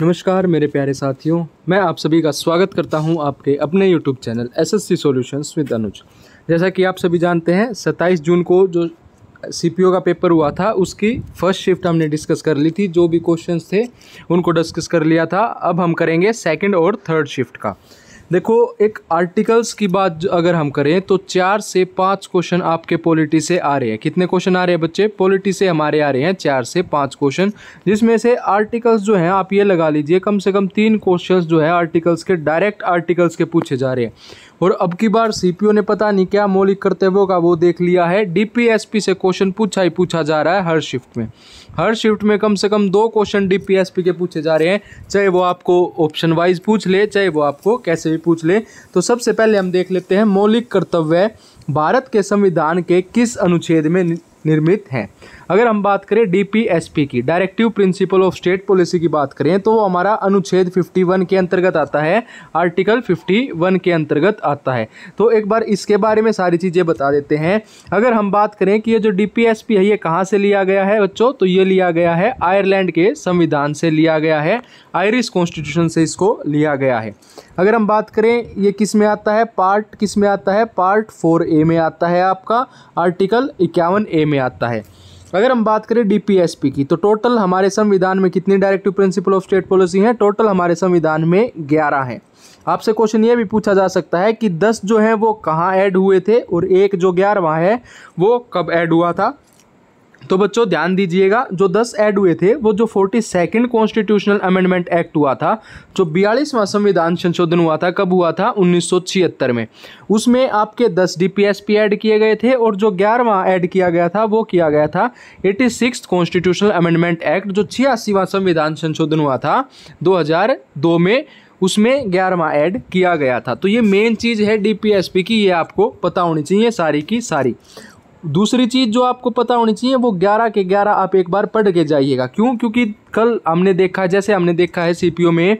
नमस्कार मेरे प्यारे साथियों मैं आप सभी का स्वागत करता हूं आपके अपने YouTube channel S S C solutions with Anuj जैसा कि आप सभी जानते हैं 27 जून को जो सी का पेपर हुआ था उसकी फर्स्ट शिफ्ट हमने डिस्कस कर ली थी जो भी क्वेश्चंस थे उनको डिस्कस कर लिया था अब हम करेंगे सेकंड और थर्ड शिफ्ट का देखो एक आर्टिकल्स की बात अगर हम करें तो चार से पाँच क्वेश्चन आपके पॉलिटी से आ रहे हैं कितने क्वेश्चन आ रहे हैं बच्चे पॉलिटी से हमारे आ रहे हैं चार से पाँच क्वेश्चन जिसमें से आर्टिकल्स जो हैं आप ये लगा लीजिए कम से कम तीन क्वेश्चन जो है आर्टिकल्स के डायरेक्ट आर्टिकल्स के पूछे जा रहे हैं और अब की बार सीपीओ ने पता नहीं क्या मौलिक कर्तव्यों का वो देख लिया है डीपीएसपी से क्वेश्चन पूछा ही पूछा जा रहा है हर शिफ्ट में हर शिफ्ट में कम से कम दो क्वेश्चन डीपीएसपी के पूछे जा रहे हैं चाहे वो आपको ऑप्शन वाइज पूछ ले चाहे वो आपको कैसे भी पूछ ले तो सबसे पहले हम देख लेते हैं मौलिक कर्तव्य भारत के संविधान के किस अनुच्छेद में निर्मित हैं अगर हम बात करें डीपीएसपी की directive principle of state policy की बात करें तो वो हमारा अनुच्छेद 51 के अंतर्गत आता है आर्टिकल 51 के अंतर्गत आता है तो एक बार इसके बारे में सारी चीज़ें बता देते हैं अगर हम बात करें कि ये जो डी है ये कहाँ से लिया गया है बच्चों तो ये लिया गया है आयरलैंड के संविधान से लिया गया है आयरिश कॉन्स्टिट्यूशन से इसको लिया गया है अगर हम बात करें ये किस में आता है पार्ट किस में आता है पार्ट फोर ए में आता है आपका आर्टिकल इक्यावन ए में आता है अगर हम बात करें डीपीएसपी की तो टोटल हमारे संविधान में कितनी directive principle of state policy हैं टोटल हमारे संविधान में ग्यारह हैं आपसे क्वेश्चन ये भी पूछा जा सकता है कि दस जो हैं वो कहाँ ऐड हुए थे और एक जो ग्यारहवा है वो कब ऐड हुआ था तो बच्चों ध्यान दीजिएगा जो 10 ऐड हुए थे वो जो forty second constitutional amendment act हुआ था जो बयालीसवां संविधान संशोधन हुआ था कब हुआ था उन्नीस में उसमें आपके 10 डीपीएसपी ऐड किए गए थे और जो ग्यारहवा ऐड किया गया था वो किया गया था eighty six constitutional amendment act जो छियासीवा संविधान संशोधन हुआ था दो में उसमें ग्यारहवा ऐड किया गया था तो ये मेन चीज़ है डी की ये आपको पता होनी चाहिए सारी की सारी दूसरी चीज़ जो आपको पता होनी चाहिए वो ग्यारह के ग्यारह आप एक बार पढ़ के जाइएगा क्यों क्योंकि कल हमने देखा जैसे हमने देखा है सी में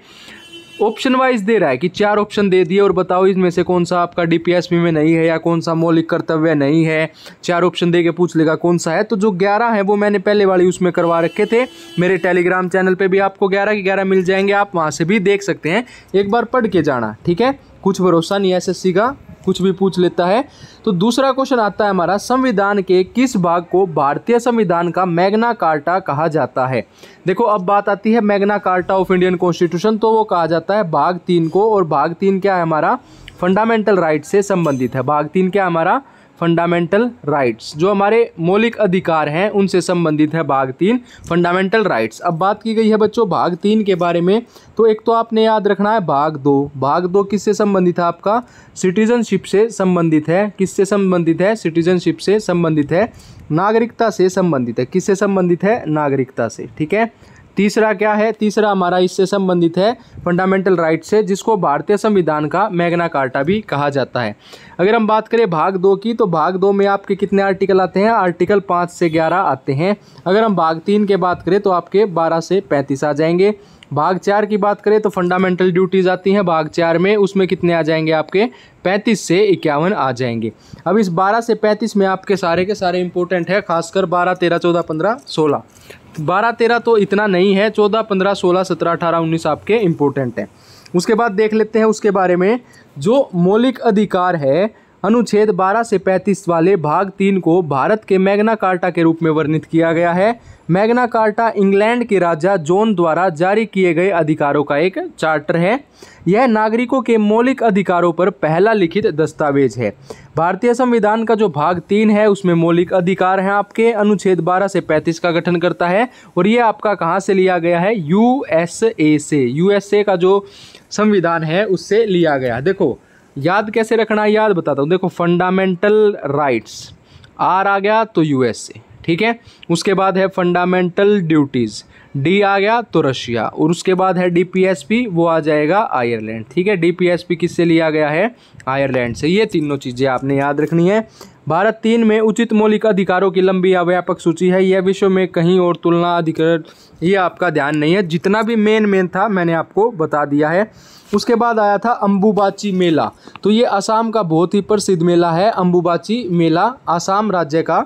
ऑप्शन वाइज दे रहा है कि चार ऑप्शन दे दिए और बताओ इसमें से कौन सा आपका डी में नहीं है या कौन सा मौलिक कर्तव्य नहीं है चार ऑप्शन दे के पूछ लेगा कौन सा है तो जो ग्यारह है वो मैंने पहले वाली उसमें करवा रखे थे मेरे टेलीग्राम चैनल पे भी आपको ग्यारह के ग्यारह मिल जाएंगे आप वहाँ से भी देख सकते हैं एक बार पढ़ के जाना ठीक है कुछ भरोसा नहीं है का कुछ भी पूछ लेता है तो दूसरा क्वेश्चन आता है हमारा संविधान के किस भाग को भारतीय संविधान का मैग्ना कार्टा कहा जाता है देखो अब बात आती है Magna Carta of Indian constitution तो वो कहा जाता है भाग तीन को और भाग तीन क्या है हमारा फंडामेंटल राइट से संबंधित है भाग तीन क्या हमारा फंडामेंटल राइट्स जो हमारे मौलिक अधिकार हैं उनसे संबंधित है भाग तीन फंडामेंटल राइट्स अब बात की गई है बच्चों भाग तीन के बारे में तो एक तो आपने याद रखना है भाग दो भाग दो किससे संबंधित है आपका सिटीजनशिप से संबंधित है किससे संबंधित है सिटीजनशिप से संबंधित है नागरिकता से संबंधित है किससे संबंधित है नागरिकता से ठीक है तीसरा क्या है तीसरा हमारा इससे संबंधित है फंडामेंटल राइट से जिसको भारतीय संविधान का मैग्ना कार्टा भी कहा जाता है अगर हम बात करें भाग दो की तो भाग दो में आपके कितने आर्टिकल आते हैं आर्टिकल पाँच से ग्यारह आते हैं अगर हम भाग तीन के बात करें तो आपके बारह से पैंतीस आ जाएंगे भाग चार की बात करें तो फंडामेंटल ड्यूटीज़ आती हैं भाग चार में उसमें कितने आ जाएंगे आपके 35 से इक्यावन आ जाएंगे अब इस 12 से 35 में आपके सारे के सारे इंपॉर्टेंट है खासकर 12, 13, 14, 15, 16 12, 13 तो इतना नहीं है 14, 15, 16, 17, 18, 19 आपके इंपॉर्टेंट हैं उसके बाद देख लेते हैं उसके बारे में जो मौलिक अधिकार है अनुच्छेद 12 से 35 वाले भाग तीन को भारत के मैग्ना कार्टा के रूप में वर्णित किया गया है मैग्ना कार्टा इंग्लैंड के राजा जॉन द्वारा जारी किए गए अधिकारों का एक चार्टर है यह नागरिकों के मौलिक अधिकारों पर पहला लिखित दस्तावेज है भारतीय संविधान का जो भाग तीन है उसमें मौलिक अधिकार हैं आपके अनुच्छेद 12 से 35 का गठन करता है और ये आपका कहाँ से लिया गया है यू से यू का जो संविधान है उससे लिया गया देखो याद कैसे रखना है याद बताता हूँ देखो फंडामेंटल राइट्स आर आ गया तो यूएस ठीक है उसके बाद है फंडामेंटल ड्यूटीज़ डी आ गया तो रशिया और उसके बाद है डीपीएसपी वो आ जाएगा आयरलैंड ठीक है डीपीएसपी किससे लिया गया है आयरलैंड से ये तीनों चीज़ें आपने याद रखनी है भारत तीन में उचित मौलिक अधिकारों की लंबी या व्यापक सूची है यह विश्व में कहीं और तुलना अधिकार ये आपका ध्यान नहीं है जितना भी मेन मेन था मैंने आपको बता दिया है उसके बाद आया था अम्बुबाची मेला तो ये असम का बहुत ही प्रसिद्ध मेला है अम्बुबाची मेला आसाम राज्य का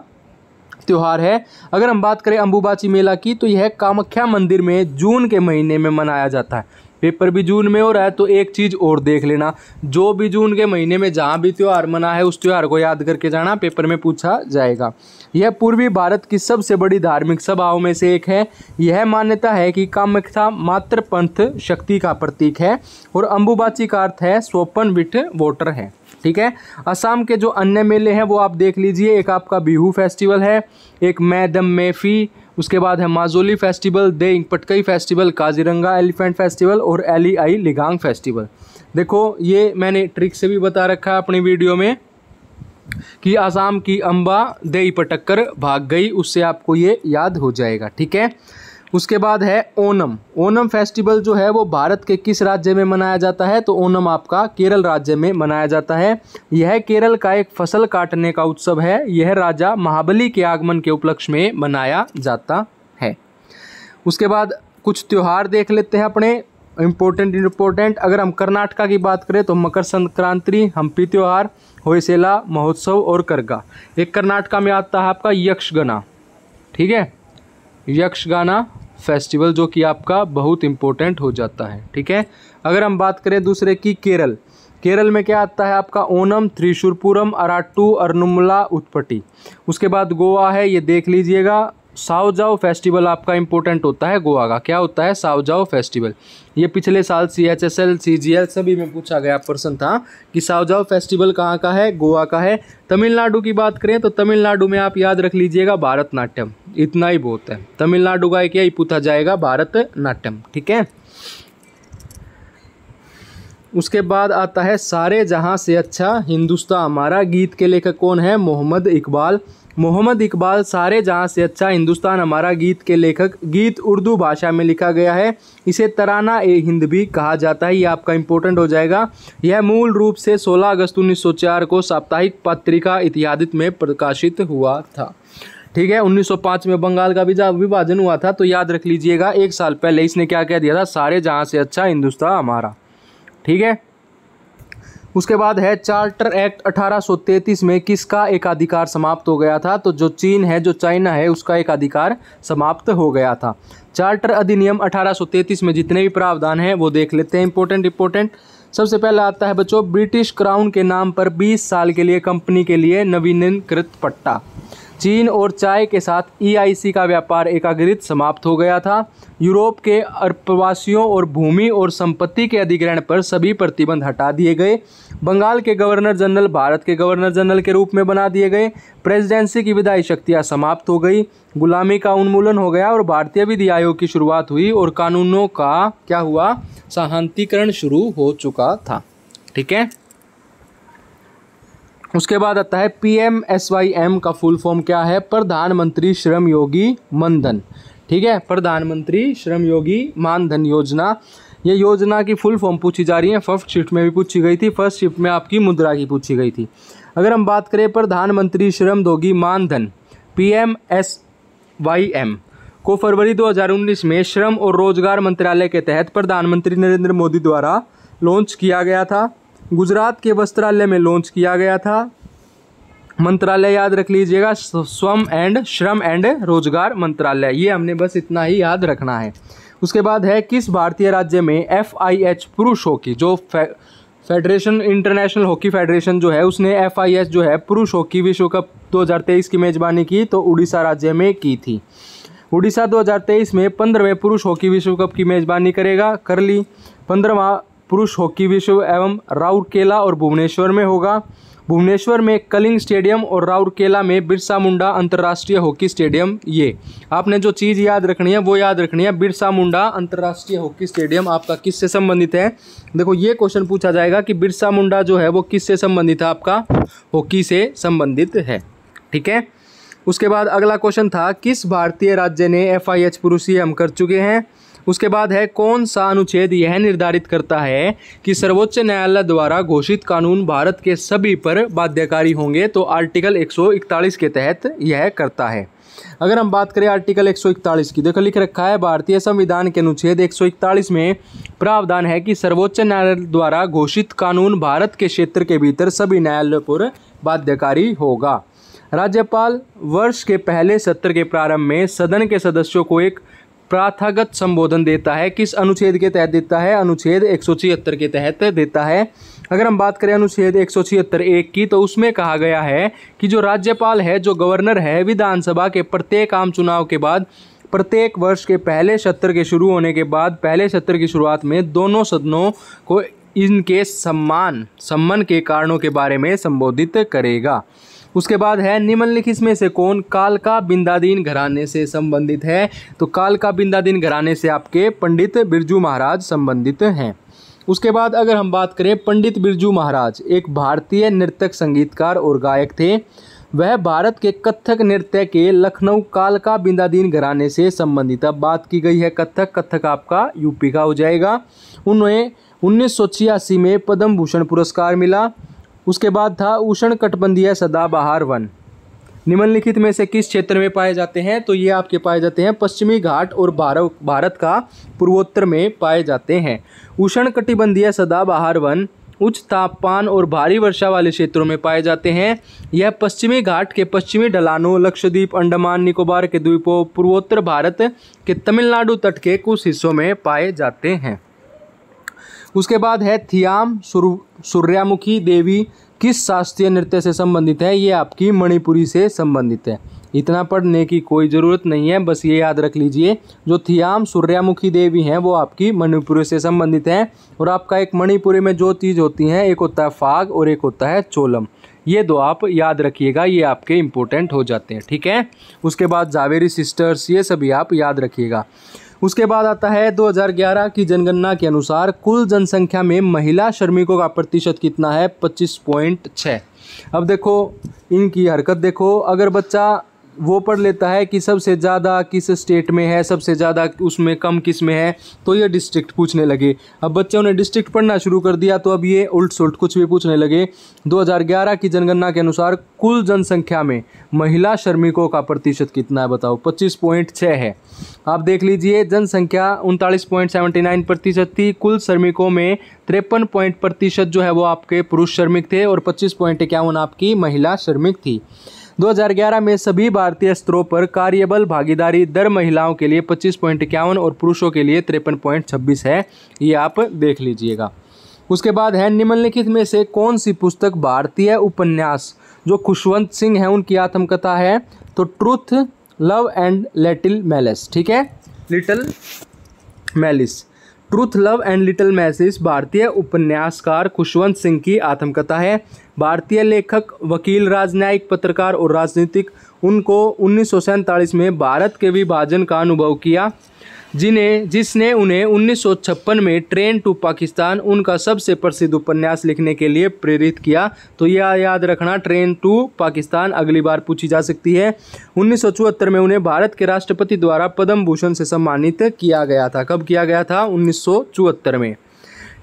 त्यौहार है अगर हम बात करें अम्बुबाची मेला की तो यह कामाख्या मंदिर में जून के महीने में मनाया जाता है पेपर भी जून में हो रहा है तो एक चीज़ और देख लेना जो भी जून के महीने में जहाँ भी त्यौहार मना है उस त्यौहार को याद करके जाना पेपर में पूछा जाएगा यह पूर्वी भारत की सबसे बड़ी धार्मिक सभाओं में से एक है यह मान्यता है कि कामख्या मात्र पंथ शक्ति का प्रतीक है और अम्बुबाची का अर्थ है स्वपन विठ वोटर है ठीक है असम के जो अन्य मेले हैं वो आप देख लीजिए एक आपका बिहू फेस्टिवल है एक मैदम मेफी उसके बाद है माजोली फेस्टिवल दे Patkai festival Kaziranga elephant festival और एली आई लिगांग फेस्टिवल देखो ये मैंने ट्रिक से भी बता रखा है अपनी वीडियो में कि आसाम की अम्बा देई पटक कर भाग गई उससे आपको ये याद हो जाएगा ठीक है उसके बाद है ओनम ओनम फेस्टिवल जो है वो भारत के किस राज्य में मनाया जाता है तो ओनम आपका केरल राज्य में मनाया जाता है यह केरल का एक फसल काटने का उत्सव है यह राजा महाबली के आगमन के उपलक्ष्य में मनाया जाता है उसके बाद कुछ त्यौहार देख लेते हैं अपने इम्पोर्टेंट इम्पोर्टेंट अगर हम कर्नाटका की बात करें तो मकर संक्रांति हम्पी त्यौहार होयसेला महोत्सव और करगा एक कर्नाटका में आता है आपका यक्षगना ठीक है यक्षगाना फेस्टिवल जो कि आपका बहुत इम्पोर्टेंट हो जाता है ठीक है अगर हम बात करें दूसरे की केरल केरल में क्या आता है आपका ओनम त्रिशुरपुरम अराट्टू अरनुमला उत्पटी उसके बाद गोवा है ये देख लीजिएगा सावजाओ फेस्टिवल आपका इम्पोर्टेंट होता है गोवा का क्या होता है सावजाओ फेस्टिवल ये पिछले साल C H S L C G L सभी में पूछा गया प्रश्न था कि सावजाओ फेस्टिवल कहाँ का है गोवा का है तमिलनाडु की बात करें तो तमिलनाडु में आप याद रख लीजिएगा भारतनाट्यम इतना ही बहुत है तमिलनाडु का एक यही पूछा जाएगा भारतनाट्यम ठीक है उसके बाद आता है सारे जहां से अच्छा हिंदुस्तान हमारा गीत के लेखक कौन है मोहम्मद इकबाल मोहम्मद इकबाल सारे जहाँ से अच्छा हिंदुस्तान हमारा गीत के लेखक गीत उर्दू भाषा में लिखा गया है इसे तराना ए हिंद भी कहा जाता है यह आपका इंपॉर्टेंट हो जाएगा यह मूल रूप से 16 अगस्त 1904 को साप्ताहिक पत्रिका इतिहादित में प्रकाशित हुआ था ठीक है 1905 में बंगाल का विभाजन हुआ था तो याद रख लीजिएगा एक साल पहले इसने क्या कह दिया था सारे जहाँ से अच्छा हिंदुस्तान हमारा ठीक है उसके बाद है चार्टर एक्ट 1833 में किसका एकाधिकार समाप्त हो गया था तो जो चीन है जो चाइना है उसका एकाधिकार समाप्त हो गया था चार्टर अधिनियम 1833 में जितने भी प्रावधान हैं वो देख लेते हैं इंपॉर्टेंट इंपॉर्टेंट सबसे पहला आता है बच्चों ब्रिटिश क्राउन के नाम पर 20 साल के लिए कंपनी के लिए नवीनीकृत पट्टा चीन और चाय के साथ ईआईसी e का व्यापार एकाग्रित समाप्त हो गया था यूरोप के अप्रवासियों और भूमि और संपत्ति के अधिग्रहण पर सभी प्रतिबंध हटा दिए गए बंगाल के गवर्नर जनरल भारत के गवर्नर जनरल के रूप में बना दिए गए प्रेसिडेंसी की विदाई शक्तियाँ समाप्त हो गई गुलामी का उन्मूलन हो गया और भारतीय विधि आयोग की शुरुआत हुई और कानूनों का क्या हुआ शांतिकरण शुरू हो चुका था ठीक है उसके बाद आता है P M S Y M का फुल फॉर्म क्या है प्रधानमंत्री श्रम योगी मानधन ठीक है प्रधानमंत्री श्रम योगी मानधन योजना ये योजना की फुल फॉर्म पूछी जा रही है फर्स्ट शिफ्ट में भी पूछी गई थी फर्स्ट शिफ्ट में आपकी मुद्रा की पूछी गई थी अगर हम बात करें प्रधानमंत्री श्रम दोगी मानधन P M S Y M को फरवरी 2019 में श्रम और रोजगार मंत्रालय के तहत प्रधानमंत्री नरेंद्र मोदी द्वारा लॉन्च किया गया था गुजरात के वस्त्रालय में लॉन्च किया गया था मंत्रालय याद रख लीजिएगा स्वम एंड श्रम एंड रोजगार मंत्रालय ये हमने बस इतना ही याद रखना है उसके बाद है किस भारतीय राज्य में एफ आई एच पुरुष हॉकी जो फे, फेडरेशन इंटरनेशनल हॉकी फेडरेशन जो है उसने एफ आई एच जो है पुरुष हॉकी विश्व कप 2023 की मेज़बानी की तो उड़ीसा राज्य में की थी उड़ीसा 2023 में पंद्रहवें पुरुष हॉकी विश्व कप की मेज़बानी करेगा कर ली पंद्रहवा पुरुष हॉकी विश्व एवं राउरकेला और भुवनेश्वर में होगा भुवनेश्वर में कलिंग स्टेडियम और राउरकेला में बिरसा मुंडा अंतर्राष्ट्रीय हॉकी स्टेडियम ये आपने जो चीज़ याद रखनी है वो याद रखनी है बिरसा मुंडा अंतर्राष्ट्रीय हॉकी स्टेडियम आपका किससे संबंधित है देखो ये क्वेश्चन पूछा जाएगा कि बिरसा मुंडा जो है वो किस से संबंधित है आपका हॉकी से संबंधित है ठीक है उसके बाद अगला क्वेश्चन था किस भारतीय राज्य ने एफ आई एच पुरुष हम कर चुके हैं उसके बाद है कौन सा अनुच्छेद यह निर्धारित करता है कि सर्वोच्च न्यायालय द्वारा घोषित कानून भारत के सभी पर बाध्यकारी होंगे तो आर्टिकल 141 के तहत यह करता है अगर हम बात करें आर्टिकल 141 की देखो लिख रखा है भारतीय संविधान के अनुच्छेद 141 में प्रावधान है कि सर्वोच्च न्यायालय द्वारा घोषित कानून भारत के क्षेत्र के भीतर सभी न्यायालयों पर बाध्यकारी होगा राज्यपाल वर्ष के पहले सत्र के प्रारंभ में सदन के सदस्यों को एक प्राथागत संबोधन देता है किस अनुच्छेद के तहत देता है अनुच्छेद एक के तहत देता है अगर हम बात करें अनुच्छेद एक सौ छिहत्तर एक की तो उसमें कहा गया है कि जो राज्यपाल है जो गवर्नर है विधानसभा के प्रत्येक आम चुनाव के बाद प्रत्येक वर्ष के पहले सत्र के शुरू होने के बाद पहले सत्र की शुरुआत में दोनों सदनों को इनके सम्मान सम्मान के कारणों के बारे में संबोधित करेगा उसके बाद है निम्नलिखित में से कौन कालका बिंदादीन घराने से संबंधित है तो कालका बिंदादीन घराने से आपके पंडित बिरजू महाराज संबंधित हैं उसके बाद अगर हम बात करें पंडित बिरजू महाराज एक भारतीय नृतक संगीतकार और गायक थे वह भारत के कथक नृत्य के लखनऊ कालका बिंदादीन घराने से संबंधित अब बात की गई है कथक कथक आपका यूपी का हो जाएगा उन्हें उन्नीस में पद्म भूषण पुरस्कार मिला उसके बाद था उष्ण कटबंधीय सदाबहार वन निम्नलिखित में से किस क्षेत्र में पाए जाते हैं तो ये आपके पाए जाते हैं पश्चिमी घाट और भारत भारत का पूर्वोत्तर में पाए जाते हैं उष्ण कटिबंधीय सदाबहार वन उच्च तापमान और भारी वर्षा वाले क्षेत्रों में पाए जाते हैं यह पश्चिमी घाट के पश्चिमी ढलानों लक्षद्वीप अंडमान निकोबार के द्वीपों पूर्वोत्तर भारत के तमिलनाडु तट के कुछ हिस्सों में पाए जाते हैं उसके बाद है थियाम सूर्यामुखी देवी किस शास्त्रीय नृत्य से संबंधित है ये आपकी मणिपुरी से संबंधित है इतना पढ़ने की कोई ज़रूरत नहीं है बस ये याद रख लीजिए जो थियाम सूर्यामुखी देवी हैं वो आपकी मणिपुरी से संबंधित हैं और आपका एक मणिपुरी में जो चीज़ होती हैं एक होता है फाग और एक होता है चोलम ये दो आप याद रखिएगा ये आपके इम्पोर्टेंट हो जाते हैं ठीक है उसके बाद जावेरी सिस्टर्स ये सभी आप याद रखिएगा उसके बाद आता है 2011 की जनगणना के अनुसार कुल जनसंख्या में महिला श्रमिकों का प्रतिशत कितना है पच्चीस पॉइंट छः अब देखो इनकी हरकत देखो अगर बच्चा वो पढ़ लेता है कि सबसे ज़्यादा किस स्टेट में है सबसे ज़्यादा उसमें कम किस में है तो ये डिस्ट्रिक्ट पूछने लगे अब बच्चों ने डिस्ट्रिक्ट पढ़ना शुरू कर दिया तो अब ये उल्ट सुल्ट कुछ भी पूछने लगे 2011 की जनगणना के अनुसार कुल जनसंख्या में महिला श्रमिकों का प्रतिशत कितना है बताओ पच्चीस पॉइंट छः है आप देख लीजिए जनसंख्या उनतालीस पॉइंट सेवेंटी नाइन प्रतिशत थी कुल श्रमिकों में तिरपन पॉइंट प्रतिशत जो है वो आपके पुरुष श्रमिक थे और पच्चीस पॉइंट आपकी महिला श्रमिक थी 2011 में सभी भारतीय स्तरों पर कार्यबल भागीदारी दर महिलाओं के लिए पच्चीस पॉइंट इक्यावन और पुरुषों के लिए तिरपन पॉइंट छब्बीस है ये आप देख लीजिएगा उसके बाद है निम्नलिखित में से कौन सी पुस्तक भारतीय उपन्यास जो खुशवंत सिंह हैं उनकी आत्मकथा है तो truth love and little malice ठीक है little malice truth love and little message भारतीय उपन्यासकार खुशवंत सिंह की आत्मकथा है भारतीय लेखक वकील राजनयिक पत्रकार और राजनीतिक उनको उन्नीस में भारत के विभाजन का अनुभव किया जिन्हें जिसने उन्हें उन्नीस में ट्रेन टू पाकिस्तान उनका सबसे प्रसिद्ध उपन्यास लिखने के लिए प्रेरित किया तो यह याद रखना ट्रेन टू पाकिस्तान अगली बार पूछी जा सकती है उन्नीस में उन्हें भारत के राष्ट्रपति द्वारा पद्म भूषण से सम्मानित किया गया था कब किया गया था उन्नीस में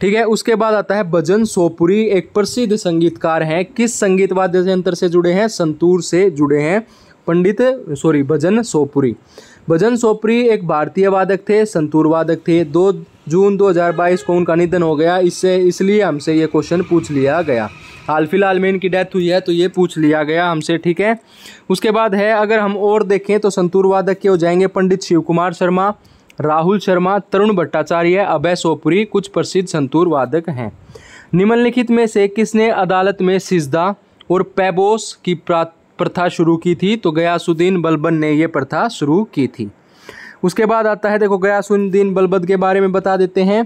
ठीक है उसके बाद आता है भजन सोपुरी एक प्रसिद्ध संगीतकार हैं किस संगीत वाद्य यंत्र से जुड़े हैं संतूर से जुड़े हैं पंडित सॉरी भजन सोपुरी भजन सोपुरी एक भारतीय वादक थे संतूर वादक थे दो जून 2022 को उनका निधन हो गया इससे इसलिए हमसे ये क्वेश्चन पूछ लिया गया हाल फिलहाल में इनकी डेथ हुई है तो ये पूछ लिया गया हमसे ठीक है उसके बाद है अगर हम और देखें तो संतूर वादक के हो जाएंगे पंडित शिव कुमार शर्मा राहुल शर्मा तरुण भट्टाचार्य अभय सोपुरी कुछ प्रसिद्ध संतूर वादक हैं निम्नलिखित में से किसने अदालत में सिजदा और पैबोस की प्रा प्रथा शुरू की थी तो गयासुद्दीन बलबन ने ये प्रथा शुरू की थी उसके बाद आता है देखो गयासुद्दीन बलबद के बारे में बता देते हैं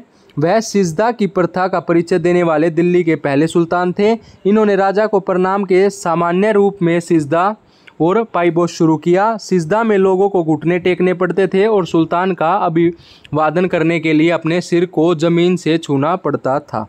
वह सिजदा की प्रथा का परिचय देने वाले दिल्ली के पहले सुल्तान थे इन्होंने राजा को प्रणाम के सामान्य रूप में सिजदा और पाइबोस शुरू किया सिजदा में लोगों को घुटने टेकने पड़ते थे और सुल्तान का अभिवादन करने के लिए अपने सिर को ज़मीन से छूना पड़ता था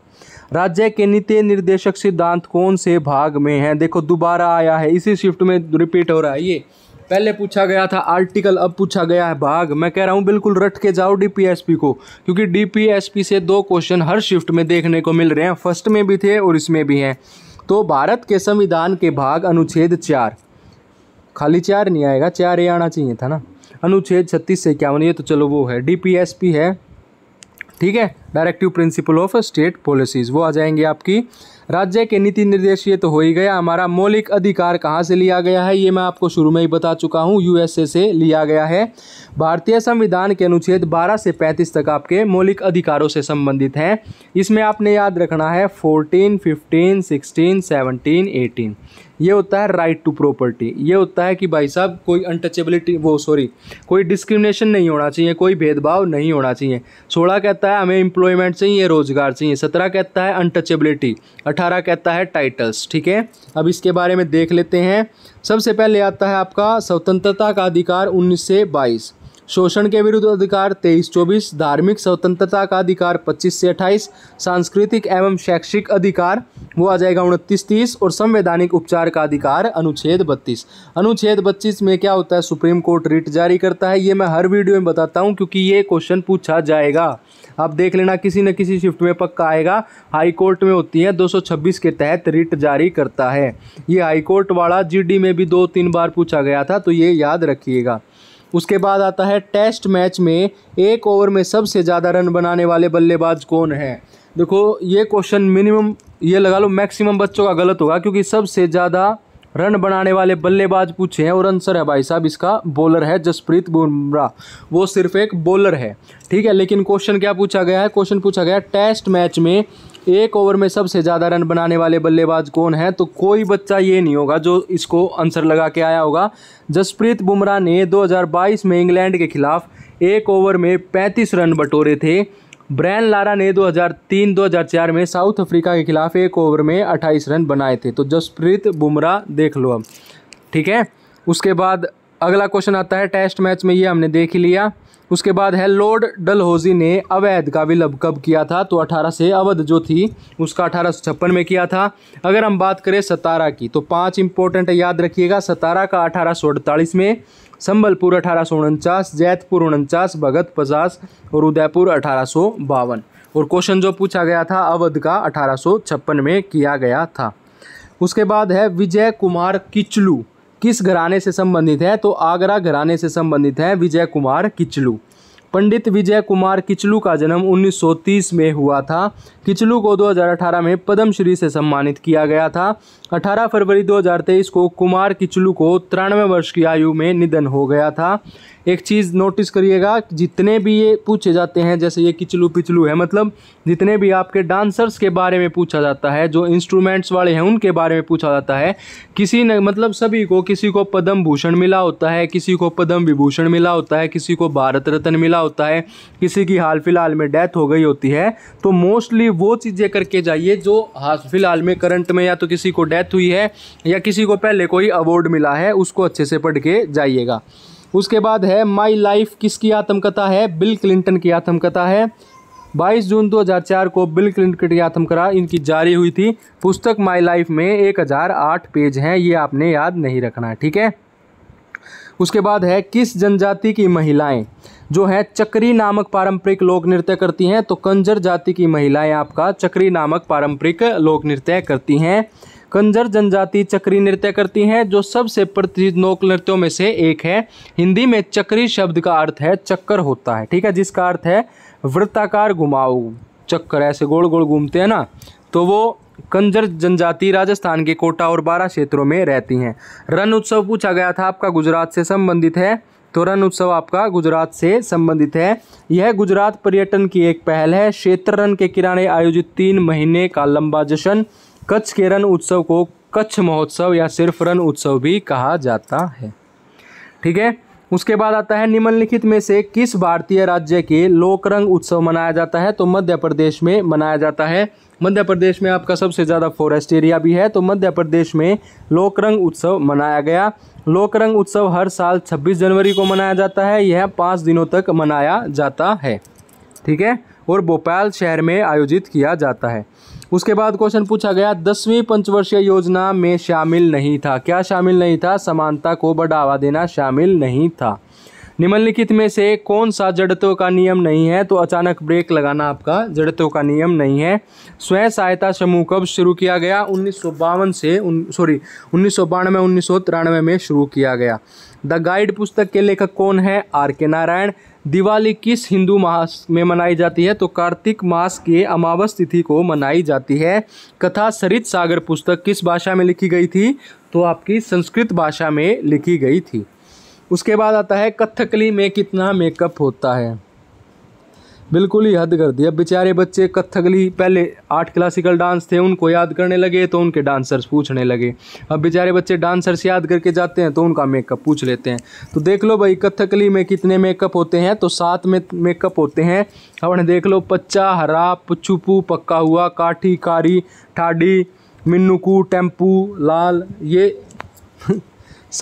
राज्य के नीति निर्देशक सिद्धांत कौन से भाग में है देखो दोबारा आया है इसी शिफ्ट में रिपीट हो रहा है ये पहले पूछा गया था आर्टिकल अब पूछा गया है भाग मैं कह रहा हूँ बिल्कुल रट के जाओ डीपीएसपी को क्योंकि डीपीएसपी से दो क्वेश्चन हर शिफ्ट में देखने को मिल रहे हैं फर्स्ट में भी थे और इसमें भी हैं तो भारत के संविधान के भाग अनुच्छेद चार खाली चार नहीं आएगा चार ये आना चाहिए था ना अनुच्छेद छत्तीस से इक्यावन ये तो चलो वो है डी है ठीक है directive principle of state policies वो आ जाएंगे आपकी राज्य के नीति निर्देश ये तो हो ही गया हमारा मौलिक अधिकार कहाँ से लिया गया है ये मैं आपको शुरू में ही बता चुका हूँ यूएसए से लिया गया है भारतीय संविधान के अनुच्छेद 12 से 35 तक आपके मौलिक अधिकारों से संबंधित हैं इसमें आपने याद रखना है 14, 15, 16, 17, 18 ये होता है राइट टू प्रॉपर्टी ये होता है कि भाई साहब कोई अनटचेबिलिटी वो सॉरी कोई डिस्क्रिमिनेशन नहीं होना चाहिए कोई भेदभाव नहीं होना चाहिए सोलह कहता है हमें एम्प्लॉयमेंट चाहिए रोजगार चाहिए सत्रह कहता है अनटचेबिलिटी अठारह कहता है टाइटल्स ठीक है अब इसके बारे में देख लेते हैं सबसे पहले आता है आपका स्वतंत्रता का अधिकार उन्नीस से बाईस शोषण के विरुद्ध अधिकार 23-24 धार्मिक स्वतंत्रता का अधिकार 25 से 28 सांस्कृतिक एवं शैक्षिक अधिकार वो आ जाएगा उनतीस तीस और संवैधानिक उपचार का अधिकार अनुच्छेद 32 अनुच्छेद बत्तीस में क्या होता है सुप्रीम कोर्ट रिट जारी करता है ये मैं हर वीडियो में बताता हूँ क्योंकि ये क्वेश्चन पूछा जाएगा आप देख लेना किसी न किसी शिफ्ट में पक्का आएगा हाई कोर्ट में होती है 226 के तहत रिट जारी करता है ये हाई कोर्ट वाला जीडी में भी दो तीन बार पूछा गया था तो ये याद रखिएगा उसके बाद आता है टेस्ट मैच में एक ओवर में सबसे ज़्यादा रन बनाने वाले बल्लेबाज कौन है देखो ये क्वेश्चन मिनिमम ये लगा लो मैक्सिमम बच्चों का गलत होगा क्योंकि सबसे ज़्यादा रन बनाने वाले बल्लेबाज पूछे हैं और आंसर है भाई साहब इसका बॉलर है जसप्रीत बुमराह वो सिर्फ एक बॉलर है ठीक है लेकिन क्वेश्चन क्या पूछा गया है क्वेश्चन पूछा गया है टेस्ट मैच में एक ओवर में सबसे ज़्यादा रन बनाने वाले बल्लेबाज कौन है तो कोई बच्चा ये नहीं होगा जो इसको आंसर लगा के आया होगा जसप्रीत बुमराह ने 2022 में इंग्लैंड के खिलाफ एक ओवर में 35 रन बटोरे थे ब्रैन लारा ने 2003-2004 में साउथ अफ्रीका के खिलाफ एक ओवर में 28 रन बनाए थे तो जसप्रीत बुमराह देख लो अब ठीक है उसके बाद अगला क्वेश्चन आता है टेस्ट मैच में ये हमने देख लिया उसके बाद है लॉर्ड डलहौजी ने अवैध का विलप कब किया था तो 18 से अवध जो थी उसका अठारह में किया था अगर हम बात करें सतारा की तो पांच इंपॉर्टेंट याद रखिएगा सतारा का अठारह में संबलपुर अठारह जैतपुर उनचास भगत पचास और उदयपुर अठारह और क्वेश्चन जो पूछा गया था अवध का अठारह में किया गया था उसके बाद है विजय कुमार किचलू किस घराने से संबंधित है तो आगरा घराने से संबंधित है विजय कुमार किचलू पंडित विजय कुमार किचलू का जन्म 1930 में हुआ था किचलू को 2018 में पद्मश्री से सम्मानित किया गया था 18 फरवरी 2023 को कुमार किचलू को तिरानवे वर्ष की आयु में निधन हो गया था एक चीज़ नोटिस करिएगा जितने भी ये पूछे जाते हैं जैसे ये किचलू पिचलू है मतलब जितने भी आपके डांसर्स के बारे में पूछा जाता है जो इंस्ट्रूमेंट्स वाले हैं उनके बारे में पूछा जाता है किसी ने मतलब सभी को किसी को पद्म भूषण मिला होता है किसी को पद्म विभूषण मिला होता है किसी को भारत रत्न मिला होता है किसी की हाल फिलहाल में डेथ हो गई होती है तो मोस्टली वो चीज़ें करके जाइए जो हाल फिलहाल में करंट में या तो किसी को डेथ हुई है या किसी को पहले कोई अवार्ड मिला है उसको अच्छे से पढ़ के जाइएगा उसके बाद है माई लाइफ किसकी आत्मकथा है बिल क्लिंटन की आत्मकथा है 22 जून 2004 को बिल क्लिंटन की आत्मकथा इनकी जारी हुई थी पुस्तक माई लाइफ में 1008 पेज हैं ये आपने याद नहीं रखना ठीक है उसके बाद है किस जनजाति की महिलाएं जो हैं चक्री नामक पारंपरिक लोक नृत्य करती हैं तो कंजर जाति की महिलाएं आपका चक्री नामक पारंपरिक लोक नृत्य करती हैं कंजर जनजाति चक्री नृत्य करती हैं जो सबसे प्रचलित लोक नृत्यों में से एक है हिंदी में चक्री शब्द का अर्थ है चक्कर होता है ठीक है जिसका अर्थ है वृत्ताकार घुमाऊ चक्कर ऐसे गोल गोल घूमते हैं ना तो वो कंजर जनजाति राजस्थान के कोटा और बारह क्षेत्रों में रहती हैं रन उत्सव पूछा गया था आपका गुजरात से संबंधित है तो रन उत्सव आपका गुजरात से संबंधित है यह गुजरात पर्यटन की एक पहल है क्षेत्र रन के किराने आयोजित तीन महीने का लंबा जश्न कच्छ के रन उत्सव को कच्छ महोत्सव या सिर्फ रन उत्सव भी कहा जाता है ठीक है उसके बाद आता है निम्नलिखित में से किस भारतीय राज्य के लोक रंग उत्सव मनाया जाता है तो मध्य प्रदेश में मनाया जाता है मध्य प्रदेश में आपका सबसे ज़्यादा फॉरेस्ट एरिया भी है तो मध्य प्रदेश में लोक रंग उत्सव मनाया गया लोक रंग उत्सव हर साल 26 जनवरी को मनाया जाता है यह पाँच दिनों तक मनाया जाता है ठीक है और भोपाल शहर में आयोजित किया जाता है उसके बाद क्वेश्चन पूछा गया दसवीं पंचवर्षीय योजना में शामिल नहीं था क्या शामिल नहीं था समानता को बढ़ावा देना शामिल नहीं था निम्नलिखित में से कौन सा जड़त्व का नियम नहीं है तो अचानक ब्रेक लगाना आपका जड़त्व का नियम नहीं है स्वयं सहायता समूह कब शुरू किया गया उन्नीस से उन सॉरी उन्नीस सौ बानवे उन्नीस में शुरू किया गया द गाइड पुस्तक के लेखक कौन है आर के नारायण दिवाली किस हिंदू मास में मनाई जाती है तो कार्तिक मास के अमावस तिथि को मनाई जाती है कथा सरित सागर पुस्तक किस भाषा में लिखी गई थी तो आपकी संस्कृत भाषा में लिखी गई थी उसके बाद आता है कथकली में कितना मेकअप होता है बिल्कुल ही हद कर दी अब बेचारे बच्चे कथकली पहले आठ क्लासिकल डांस थे उनको याद करने लगे तो उनके डांसर्स पूछने लगे अब बेचारे बच्चे डांसर्स याद करके जाते हैं तो उनका मेकअप पूछ लेते हैं तो देख लो भाई कथकली में कितने मेकअप होते हैं तो सात में मेकअप होते हैं अपने देख लो पच्चा हरा पुछुपू पक्का हुआ काठी कारी ठाडी मिन्नुकू टेम्पू लाल ये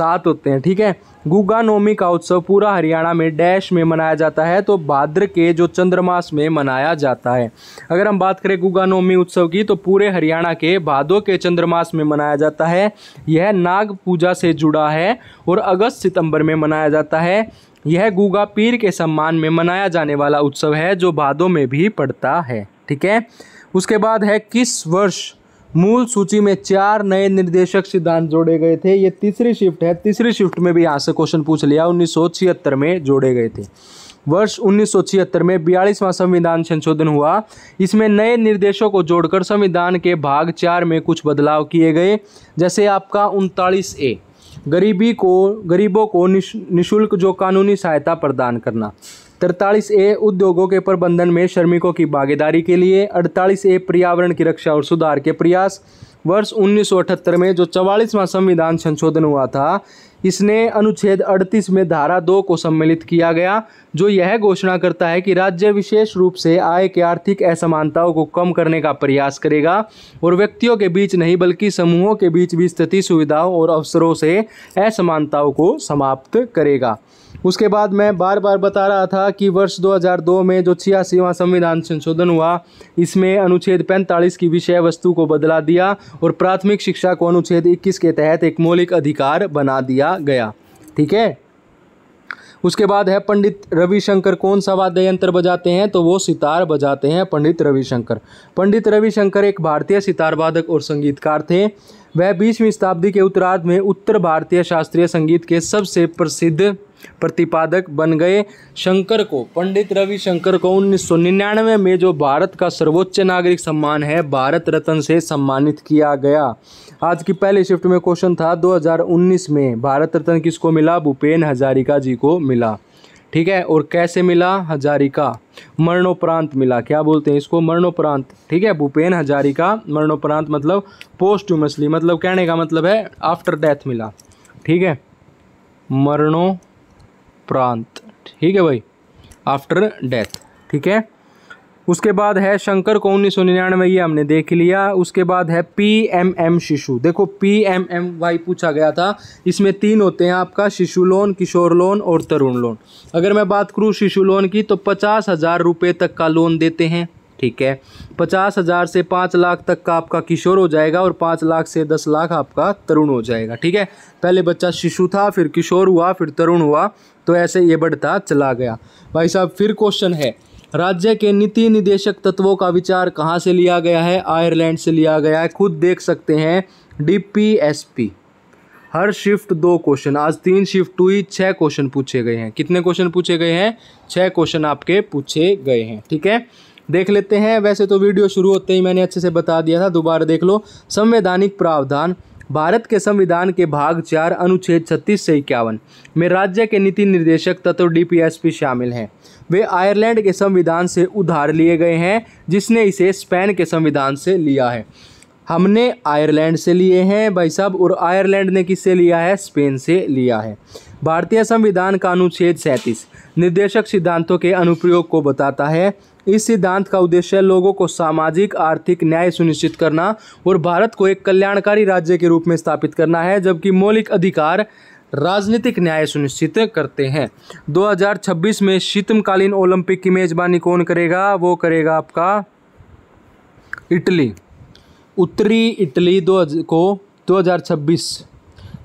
सात होते हैं ठीक है गुगा नवमी का उत्सव पूरा हरियाणा में डैश में मनाया जाता है तो भाद्र के जो चंद्रमास में मनाया जाता है अगर हम बात करें गुगा नवमी उत्सव की तो पूरे हरियाणा के भादो के चंद्रमास में मनाया जाता है यह नाग पूजा से जुड़ा है और अगस्त सितंबर में मनाया जाता है यह गुगा पीर के सम्मान में मनाया जाने वाला उत्सव है जो भादों में भी पड़ता है ठीक है उसके बाद है किस वर्ष मूल सूची में चार नए निर्देशक सिद्धांत जोड़े गए थे ये तीसरी शिफ्ट है तीसरी शिफ्ट में भी यहाँ से क्वेश्चन पूछ लिया उन्नीस में जोड़े गए थे वर्ष उन्नीस में बयालीसवां संविधान संशोधन हुआ इसमें नए निर्देशों को जोड़कर संविधान के भाग चार में कुछ बदलाव किए गए जैसे आपका उनतालीस ए गरीबी को गरीबों को निशुल्क जो कानूनी सहायता प्रदान करना तरतालीस ए उद्योगों के प्रबंधन में श्रमिकों की भागीदारी के लिए अड़तालीस ए पर्यावरण की रक्षा और सुधार के प्रयास वर्ष 1978 में जो चवालीसवां संविधान संशोधन हुआ था इसने अनुच्छेद 38 में धारा दो को सम्मिलित किया गया जो यह घोषणा करता है कि राज्य विशेष रूप से आय के आर्थिक असमानताओं को कम करने का प्रयास करेगा और व्यक्तियों के बीच नहीं बल्कि समूहों के बीच भी स्थिति सुविधाओं और अवसरों से असमानताओं को समाप्त करेगा उसके बाद मैं बार बार बता रहा था कि वर्ष 2002 में जो छियासीवा संविधान संशोधन हुआ इसमें अनुच्छेद 45 की विषय वस्तु को बदला दिया और प्राथमिक शिक्षा को अनुच्छेद 21 के तहत एक मौलिक अधिकार बना दिया किया गया ठीक है उसके बाद है पंडित रविशंकर कौन सा वाद्य यंत्र बजाते हैं तो वो सितार बजाते हैं पंडित रविशंकर पंडित रविशंकर एक भारतीय सितार वादक और संगीतकार थे वह बीसवीं शताब्दी के उत्तरार्ध में उत्तर भारतीय शास्त्रीय संगीत के सबसे प्रसिद्ध प्रतिपादक बन गए शंकर को पंडित रविशंकर को 1999 में जो भारत का सर्वोच्च नागरिक सम्मान है भारत रत्न से सम्मानित किया गया आज की पहली शिफ्ट में क्वेश्चन था 2019 में भारत रत्न किसको मिला भूपेन हजारिका जी को मिला ठीक है और कैसे मिला हजारिका मरणोपरांत मिला क्या बोलते हैं इसको मरणोपरांत ठीक है भूपेन हजारिका मरणोपरांत मतलब पोस्ट मछली मतलब कहने का मतलब है आफ्टर डेथ मिला ठीक है मरणोपरांत ठीक है भाई आफ्टर डेथ ठीक है उसके बाद है शंकर को उन्नीस सौ निन्यानवे ये हमने देख लिया उसके बाद है पी एम एम शिशु देखो पी एम एम वाई पूछा गया था इसमें तीन होते हैं आपका शिशु लोन किशोर लोन और तरुण लोन अगर मैं बात करूँ शिशु लोन की तो पचास हज़ार रुपये तक का लोन देते हैं ठीक है पचास हज़ार से पाँच लाख तक का आपका किशोर हो जाएगा और पाँच लाख से दस लाख आपका तरुण हो जाएगा ठीक है पहले बच्चा शिशु था फिर किशोर हुआ फिर तरुण हुआ तो ऐसे ये बढ़ता चला गया भाई साहब फिर क्वेश्चन है राज्य के नीति निदेशक तत्वों का विचार कहाँ से लिया गया है आयरलैंड से लिया गया है खुद देख सकते हैं डीपीएसपी हर शिफ्ट दो क्वेश्चन आज तीन शिफ्ट हुई छः क्वेश्चन पूछे गए हैं कितने क्वेश्चन पूछे गए हैं छः क्वेश्चन आपके पूछे गए हैं ठीक है देख लेते हैं वैसे तो वीडियो शुरू होते ही मैंने अच्छे से बता दिया था दोबारा देख लो संवैधानिक प्रावधान भारत के संविधान के भाग चार अनुच्छेद छत्तीस से इक्यावन में राज्य के नीति निर्देशक तत्व डीपीएसपी शामिल हैं वे आयरलैंड के संविधान से उधार लिए गए हैं जिसने इसे स्पेन के संविधान से लिया है हमने आयरलैंड से लिए हैं भाई साहब और आयरलैंड ने किससे लिया है स्पेन से लिया है भारतीय संविधान का अनुच्छेद सैंतीस निर्देशक सिद्धांतों के अनुप्रयोग को बताता है इस सिद्धांत का उद्देश्य लोगों को सामाजिक आर्थिक न्याय सुनिश्चित करना और भारत को एक कल्याणकारी राज्य के रूप में स्थापित करना है जबकि मौलिक अधिकार राजनीतिक न्याय सुनिश्चित करते हैं 2026 में शीतकालीन ओलंपिक की मेजबानी कौन करेगा वो करेगा आपका इटली उत्तरी इटली दो को 2026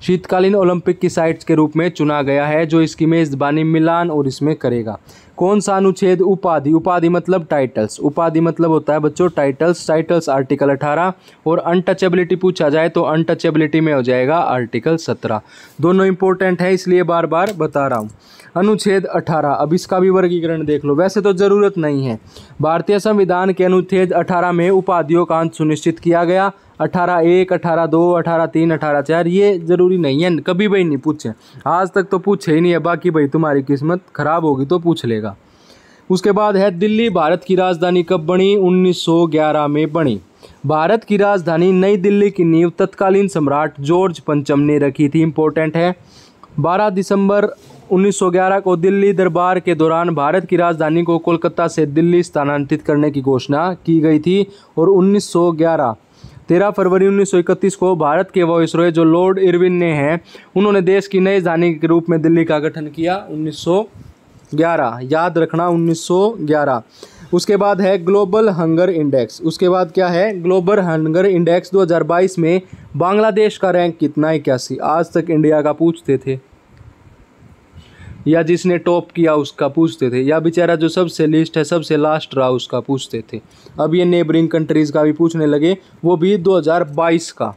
शीतकालीन ओलंपिक की साइट्स के रूप में चुना गया है जो इसकी मेज़बानी मिलान और इसमें करेगा कौन सा अनुच्छेद उपाधि उपाधि मतलब टाइटल्स उपाधि मतलब होता है बच्चों टाइटल्स टाइटल्स आर्टिकल 18 और अनटचेबिलिटी पूछा जाए तो अनटचेबिलिटी में हो जाएगा आर्टिकल 17 दोनों इंपॉर्टेंट है इसलिए बार बार बता रहा हूँ अनुच्छेद 18 अब इसका भी वर्गीकरण देख लो वैसे तो ज़रूरत नहीं है भारतीय संविधान के अनुच्छेद अठारह में उपाधियों का अंत सुनिश्चित किया गया अठारह एक अठारह दो अठारह तीन अठारह चार ये ज़रूरी नहीं है कभी भाई नहीं पूछे आज तक तो पूछे ही नहीं है बाकी भाई तुम्हारी किस्मत ख़राब होगी तो पूछ लेगा उसके बाद है दिल्ली भारत की राजधानी कब बनी 1911 में बनी भारत की राजधानी नई दिल्ली की नींव तत्कालीन सम्राट जॉर्ज पंचम ने रखी थी इम्पोर्टेंट है 12 दिसंबर 1911 को दिल्ली दरबार के दौरान भारत की राजधानी को कोलकाता से दिल्ली स्थानांतरित करने की घोषणा की गई थी और 1911 तेरह फरवरी 1931 को भारत के वो इसरो जो लॉर्ड इरविन ने हैं उन्होंने देश की नई जानी के रूप में दिल्ली का गठन किया 1911 याद रखना 1911 उसके बाद है ग्लोबल हंगर इंडेक्स उसके बाद क्या है ग्लोबल हंगर इंडेक्स 2022 में बांग्लादेश का रैंक कितना इक्यासी आज तक इंडिया का पूछते थे या जिसने टॉप किया उसका पूछते थे या बेचारा जो सबसे लिस्ट है सबसे लास्ट रहा उसका पूछते थे अब ये नेबरिंग कंट्रीज़ का भी पूछने लगे वो भी 2022 का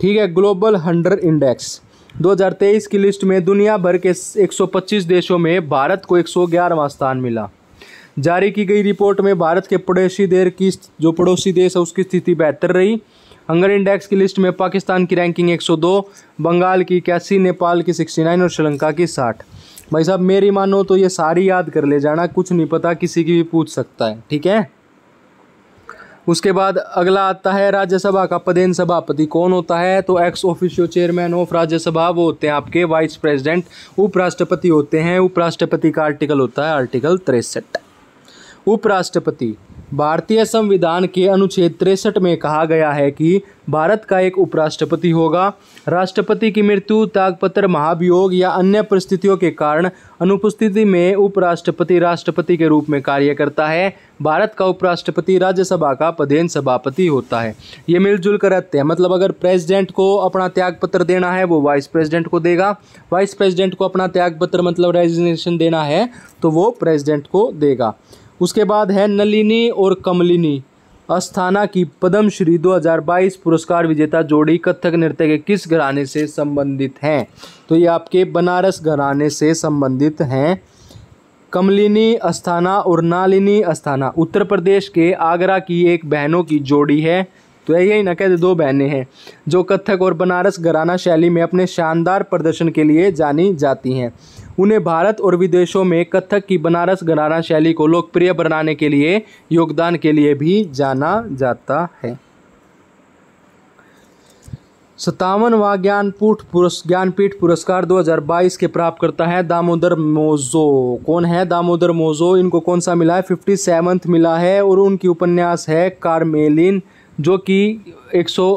ठीक है ग्लोबल हंडर इंडेक्स 2023 की लिस्ट में दुनिया भर के 125 देशों में भारत को 111वां स्थान मिला जारी की गई रिपोर्ट में भारत के पड़ोसी देर की जो पड़ोसी देश है उसकी स्थिति बेहतर रही हंगर इंडेक्स की लिस्ट में पाकिस्तान की रैंकिंग 102, बंगाल की इक्यासी नेपाल की 69 और श्रीलंका की 60 भाई साहब मेरी मानो तो ये सारी याद कर ले जाना कुछ नहीं पता किसी की भी पूछ सकता है ठीक है उसके बाद अगला आता है राज्यसभा का पदेन सभापति कौन होता है तो ex officio chairman of Rajya Sabha वो होते हैं आपके वाइस प्रेसिडेंट उपराष्ट्रपति होते हैं उपराष्ट्रपति का आर्टिकल होता है आर्टिकल तिरसठ उपराष्ट्रपति भारतीय संविधान के अनुच्छेद तिरसठ में कहा गया है कि भारत का एक उपराष्ट्रपति होगा राष्ट्रपति की मृत्यु त्यागपत्र महाभियोग या अन्य परिस्थितियों के कारण अनुपस्थिति में उपराष्ट्रपति राष्ट्रपति के रूप में कार्य करता है भारत का उपराष्ट्रपति राज्यसभा का पदेन सभापति होता है ये मिलजुल कर रहते हैं मतलब अगर प्रेसिडेंट को अपना त्यागपत्र देना है वो वाइस प्रेसिडेंट को देगा वाइस प्रेसिडेंट को अपना त्यागपत्र मतलब रेजिग्नेशन देना है तो वो प्रेसिडेंट को देगा उसके बाद है नलिनी और कमलिनी अस्थाना की पद्मश्री 2022 पुरस्कार विजेता जोड़ी कथक नृत्य के किस घराने से संबंधित हैं तो ये आपके बनारस घराने से संबंधित हैं कमलिनी अस्थाना और नालिनी अस्थाना उत्तर प्रदेश के आगरा की एक बहनों की जोड़ी है तो यही ना कहते दो बहनें हैं जो कथक और बनारस घराना शैली में अपने शानदार प्रदर्शन के लिए जानी जाती हैं उन्हें भारत और विदेशों में कथक की बनारस घराना शैली को लोकप्रिय बनाने के लिए योगदान के लिए भी जाना जाता है सत्तावनवा ज्ञानपीठ पुरस् ज्ञानपीठ पुरस्कार 2022 के प्राप्त करता है दामोदर मोजो कौन है दामोदर मोजो इनको कौन सा मिला है फिफ्टी सेवन्थ मिला है और उनकी उपन्यास है कार्मेलिन जो कि एक सौ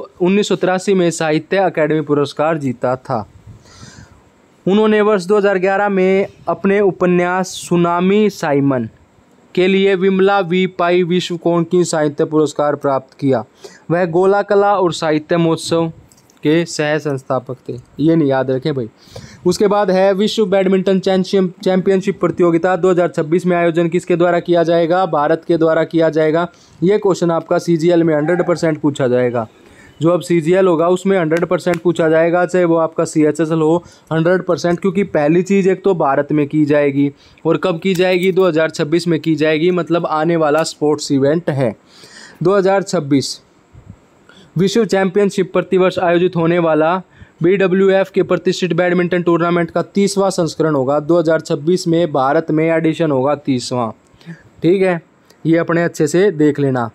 में साहित्य अकेडमी पुरस्कार जीता था उन्होंने वर्ष 2011 में अपने उपन्यास सुनामी साइमन के लिए विमला वी पाई विश्वकोण की साहित्य पुरस्कार प्राप्त किया वह गोला कला और साहित्य महोत्सव के सह संस्थापक थे ये नहीं याद रखें भाई उसके बाद है विश्व बैडमिंटन चैंपियनशिप प्रतियोगिता 2026 में आयोजन किसके द्वारा किया जाएगा भारत के द्वारा किया जाएगा ये क्वेश्चन आपका सी में हंड्रेड परसेंट पूछा जाएगा जो अब सी होगा उसमें हंड्रेड परसेंट पूछा जाएगा चाहे वो आपका सी हो हंड्रेड परसेंट क्योंकि पहली चीज़ एक तो भारत में की जाएगी और कब की जाएगी छब्बीस में की जाएगी मतलब आने वाला स्पोर्ट्स इवेंट है 2026 विश्व चैंपियनशिप प्रतिवर्ष आयोजित होने वाला बी के प्रतिष्ठित बैडमिंटन टूर्नामेंट का तीसवा संस्करण होगा 2026 में भारत में एडिशन होगा तीसवा ठीक है ये अपने अच्छे से देख लेना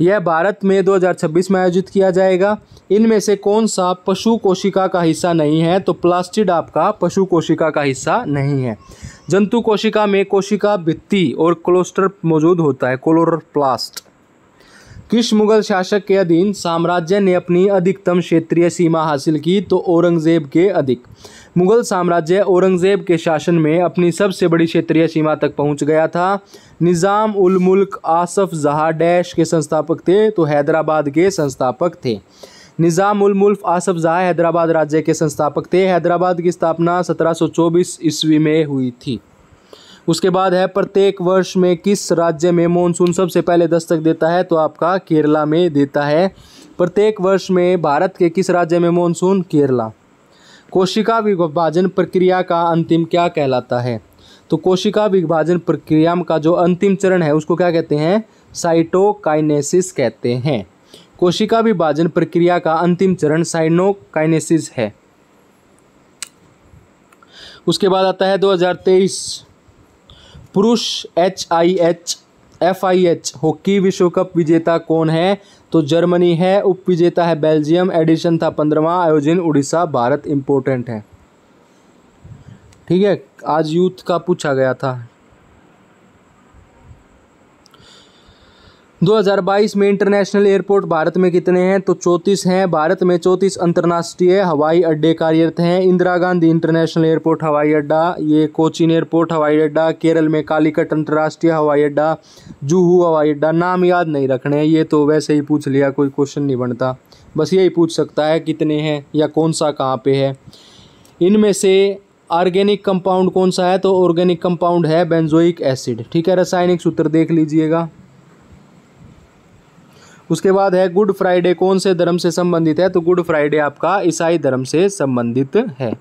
यह भारत में 2026 में आयोजित किया जाएगा इनमें से कौन सा पशु कोशिका का हिस्सा नहीं है तो प्लास्टिड आपका पशु कोशिका का हिस्सा नहीं है जंतु कोशिका में कोशिका भित्ती और क्लोस्टर मौजूद होता है क्लोरप्लास्ट किस मुगल शासक के अधीन साम्राज्य ने अपनी अधिकतम क्षेत्रीय सीमा हासिल की तो औरंगज़ेब के अधिक मुगल साम्राज्य औरंगज़ेब के शासन में अपनी सबसे बड़ी क्षेत्रीय सीमा तक पहुंच गया था निज़ाम उल मुल्क आसफ जहा डैश के संस्थापक थे तो हैदराबाद के संस्थापक थे निज़ाम उल मुल्क आसफ जहा हैदराबाद राज्य के संस्थापक थे हैदराबाद की स्थापना सत्रह ईस्वी में हुई थी उसके बाद है प्रत्येक वर्ष में किस राज्य में मानसून सबसे पहले दस्तक देता है तो आपका केरला में देता है प्रत्येक वर्ष में भारत के किस राज्य में मानसून केरला कोशिका विभाजन प्रक्रिया का अंतिम क्या कहलाता है तो कोशिका विभाजन प्रक्रिया का जो अंतिम चरण है उसको क्या कहते हैं साइटोकाइनेसिस कहते हैं कोशिका विभाजन प्रक्रिया का अंतिम चरण साइनोकाइनेसिस है उसके बाद आता है 2023 पुरुष H I H F I H hockey विश्व कप विजेता कौन है तो जर्मनी है उप विजेता है बेल्जियम एडिशन था पंद्रवा आयोजन उड़ीसा भारत इम्पोर्टेंट है ठीक है आज यूथ का पूछा गया था 2022 में इंटरनेशनल एयरपोर्ट भारत में कितने हैं तो चौंतीस हैं भारत में चौंतीस अंतर्राष्ट्रीय हवाई अड्डे कार्यरत हैं इंदिरा गांधी इंटरनेशनल एयरपोर्ट हवाई अड्डा ये कोचीन एयरपोर्ट हवाई अड्डा केरल में कालीकट अंतर्राष्ट्रीय हवाई अड्डा जूहू हवाई अड्डा नाम याद नहीं रखने ये तो वैसे ही पूछ लिया कोई क्वेश्चन नहीं बनता बस यही पूछ सकता है कितने हैं या कौन सा कहाँ पर है इनमें से ऑर्गेनिक कंपाउंड कौन सा है तो ऑर्गेनिक कंपाउंड है बेंजोइक एसिड ठीक है रासायनिक सूत्र देख लीजिएगा उसके बाद है गुड फ्राइडे कौन से धर्म से संबंधित है तो गुड फ्राइडे आपका ईसाई धर्म से संबंधित है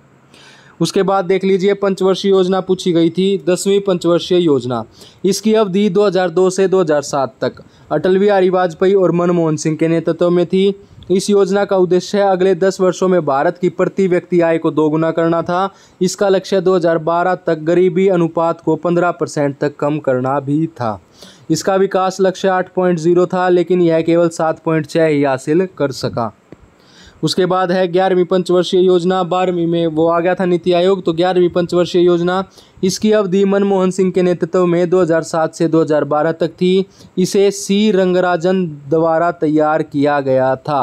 उसके बाद देख लीजिए पंचवर्षीय योजना पूछी गई थी दसवीं पंचवर्षीय योजना इसकी अवधि 2002 से 2007 तक अटल बिहारी वाजपेयी और मनमोहन सिंह के नेतृत्व में थी इस योजना का उद्देश्य अगले 10 वर्षों में भारत की प्रति व्यक्ति आय को दोगुना करना था इसका लक्ष्य 2012 तक गरीबी अनुपात को 15 परसेंट तक कम करना भी था इसका विकास लक्ष्य 8.0 था लेकिन यह केवल 7.6 ही हासिल कर सका उसके बाद है ग्यारहवीं पंचवर्षीय योजना बारहवीं में वो आ गया था नीति आयोग तो ग्यारहवीं पंचवर्षीय योजना इसकी अवधि मनमोहन सिंह के नेतृत्व में 2007 से 2012 तक थी इसे सी रंगराजन द्वारा तैयार किया गया था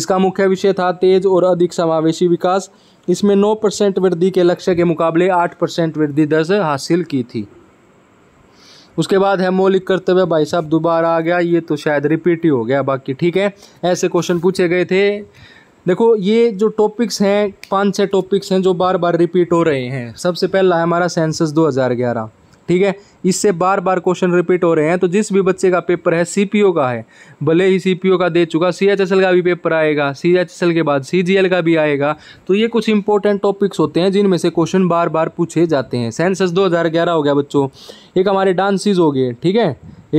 इसका मुख्य विषय था तेज और अधिक समावेशी विकास इसमें 9 परसेंट वृद्धि के लक्ष्य के मुकाबले 8 परसेंट वृद्धि दर्ज हासिल की थी उसके बाद है लिख करते हुए भाई साहब दोबारा आ गया ये तो शायद रिपीट ही हो गया बाकी ठीक है ऐसे क्वेश्चन पूछे गए थे देखो ये जो टॉपिक्स हैं पांच छः टॉपिक्स हैं जो बार बार रिपीट हो रहे हैं सबसे पहला है हमारा सेंसस 2011 ठीक है इससे बार बार क्वेश्चन रिपीट हो रहे हैं तो जिस भी बच्चे का पेपर है सीपीओ का है भले ही सीपीओ का दे चुका सीएचएसएल का भी पेपर आएगा सीएचएसएल के बाद सीजीएल का भी आएगा तो ये कुछ इंपॉर्टेंट टॉपिक्स होते हैं जिनमें से क्वेश्चन बार बार पूछे जाते हैं सेंसस 2011 हो गया बच्चों एक हमारे डांसिस हो गए ठीक है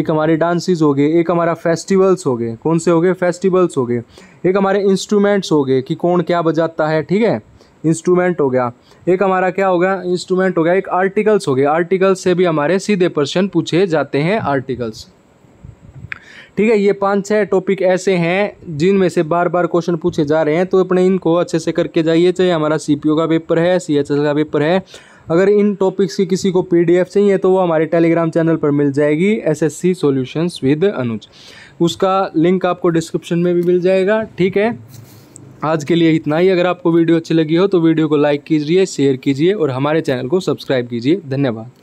एक हमारे डांसिस हो गए एक हमारा फेस्टिवल्स हो गए कौन से हो गए फेस्टिवल्स हो गए एक हमारे इंस्ट्रूमेंट्स हो गए कि कौन क्या बजाता है ठीक है इंस्ट्रूमेंट हो गया एक हमारा क्या हो गया इंस्ट्रूमेंट हो गया एक आर्टिकल्स हो गया आर्टिकल्स से भी हमारे सीधे प्रश्न पूछे जाते हैं आर्टिकल्स ठीक है ये पाँच छः टॉपिक ऐसे हैं जिनमें से बार बार क्वेश्चन पूछे जा रहे हैं तो अपने इनको अच्छे से करके जाइए चाहे हमारा सी का पेपर है सी का पेपर है अगर इन टॉपिक्स की किसी को पी चाहिए तो वो हमारे टेलीग्राम चैनल पर मिल जाएगी S S C with Anuj उसका लिंक आपको डिस्क्रिप्शन में भी मिल जाएगा ठीक है आज के लिए इतना ही अगर आपको वीडियो अच्छी लगी हो तो वीडियो को लाइक कीजिए शेयर कीजिए और हमारे चैनल को सब्सक्राइब कीजिए धन्यवाद